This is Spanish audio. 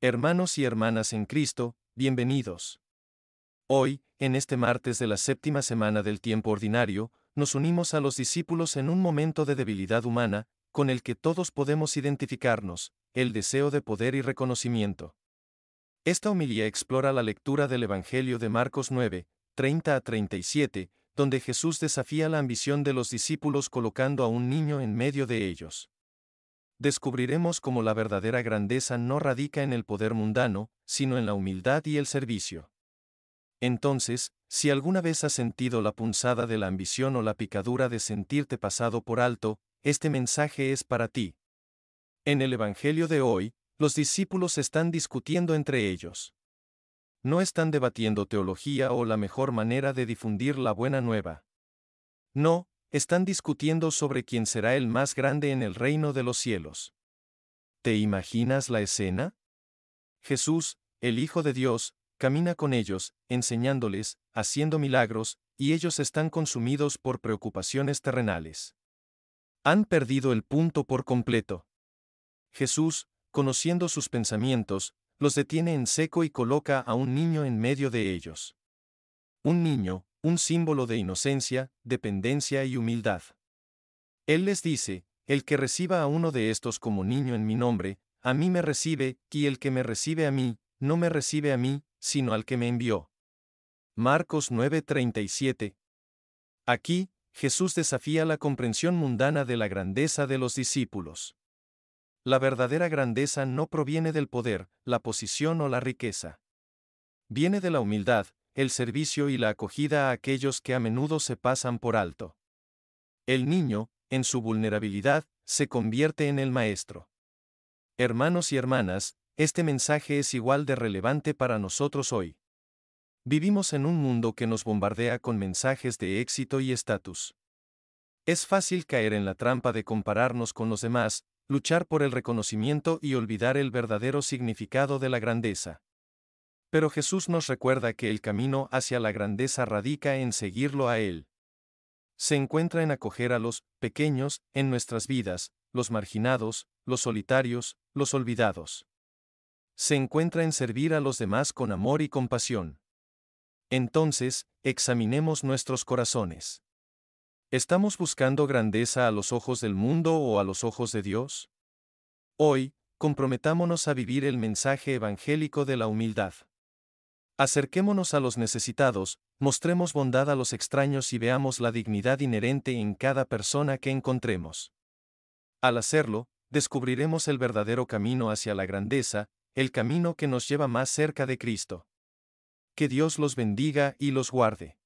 Hermanos y hermanas en Cristo, bienvenidos. Hoy, en este martes de la séptima semana del tiempo ordinario, nos unimos a los discípulos en un momento de debilidad humana, con el que todos podemos identificarnos, el deseo de poder y reconocimiento. Esta homilía explora la lectura del Evangelio de Marcos 9, 30 a 37, donde Jesús desafía la ambición de los discípulos colocando a un niño en medio de ellos descubriremos cómo la verdadera grandeza no radica en el poder mundano, sino en la humildad y el servicio. Entonces, si alguna vez has sentido la punzada de la ambición o la picadura de sentirte pasado por alto, este mensaje es para ti. En el Evangelio de hoy, los discípulos están discutiendo entre ellos. No están debatiendo teología o la mejor manera de difundir la buena nueva. No, están discutiendo sobre quién será el más grande en el reino de los cielos. ¿Te imaginas la escena? Jesús, el Hijo de Dios, camina con ellos, enseñándoles, haciendo milagros, y ellos están consumidos por preocupaciones terrenales. Han perdido el punto por completo. Jesús, conociendo sus pensamientos, los detiene en seco y coloca a un niño en medio de ellos. Un niño, un símbolo de inocencia, dependencia y humildad. Él les dice, el que reciba a uno de estos como niño en mi nombre, a mí me recibe, y el que me recibe a mí, no me recibe a mí, sino al que me envió. Marcos 9:37. Aquí, Jesús desafía la comprensión mundana de la grandeza de los discípulos. La verdadera grandeza no proviene del poder, la posición o la riqueza. Viene de la humildad, el servicio y la acogida a aquellos que a menudo se pasan por alto. El niño, en su vulnerabilidad, se convierte en el maestro. Hermanos y hermanas, este mensaje es igual de relevante para nosotros hoy. Vivimos en un mundo que nos bombardea con mensajes de éxito y estatus. Es fácil caer en la trampa de compararnos con los demás, luchar por el reconocimiento y olvidar el verdadero significado de la grandeza. Pero Jesús nos recuerda que el camino hacia la grandeza radica en seguirlo a Él. Se encuentra en acoger a los pequeños en nuestras vidas, los marginados, los solitarios, los olvidados. Se encuentra en servir a los demás con amor y compasión. Entonces, examinemos nuestros corazones. ¿Estamos buscando grandeza a los ojos del mundo o a los ojos de Dios? Hoy, comprometámonos a vivir el mensaje evangélico de la humildad. Acerquémonos a los necesitados, mostremos bondad a los extraños y veamos la dignidad inherente en cada persona que encontremos. Al hacerlo, descubriremos el verdadero camino hacia la grandeza, el camino que nos lleva más cerca de Cristo. Que Dios los bendiga y los guarde.